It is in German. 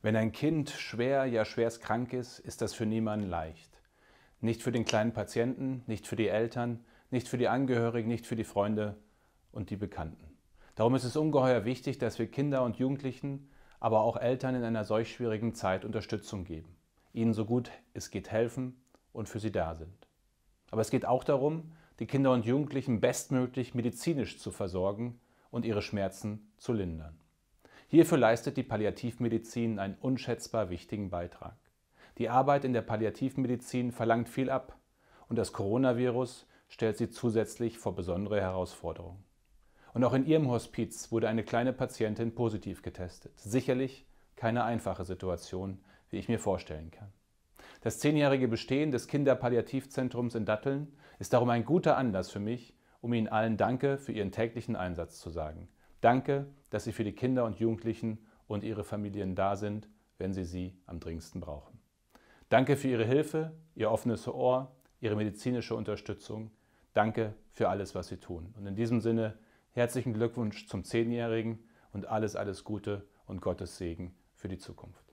Wenn ein Kind schwer, ja schwerst krank ist, ist das für niemanden leicht. Nicht für den kleinen Patienten, nicht für die Eltern, nicht für die Angehörigen, nicht für die Freunde und die Bekannten. Darum ist es ungeheuer wichtig, dass wir Kinder und Jugendlichen, aber auch Eltern in einer solch schwierigen Zeit Unterstützung geben, ihnen so gut es geht helfen und für sie da sind. Aber es geht auch darum, die Kinder und Jugendlichen bestmöglich medizinisch zu versorgen und ihre Schmerzen zu lindern. Hierfür leistet die Palliativmedizin einen unschätzbar wichtigen Beitrag. Die Arbeit in der Palliativmedizin verlangt viel ab und das Coronavirus stellt sie zusätzlich vor besondere Herausforderungen. Und auch in ihrem Hospiz wurde eine kleine Patientin positiv getestet. Sicherlich keine einfache Situation, wie ich mir vorstellen kann. Das zehnjährige Bestehen des Kinderpalliativzentrums in Datteln ist darum ein guter Anlass für mich, um Ihnen allen Danke für Ihren täglichen Einsatz zu sagen. Danke, dass Sie für die Kinder und Jugendlichen und ihre Familien da sind, wenn sie sie am dringendsten brauchen. Danke für Ihre Hilfe, Ihr offenes Ohr, Ihre medizinische Unterstützung. Danke für alles, was Sie tun. Und in diesem Sinne herzlichen Glückwunsch zum Zehnjährigen und alles, alles Gute und Gottes Segen für die Zukunft.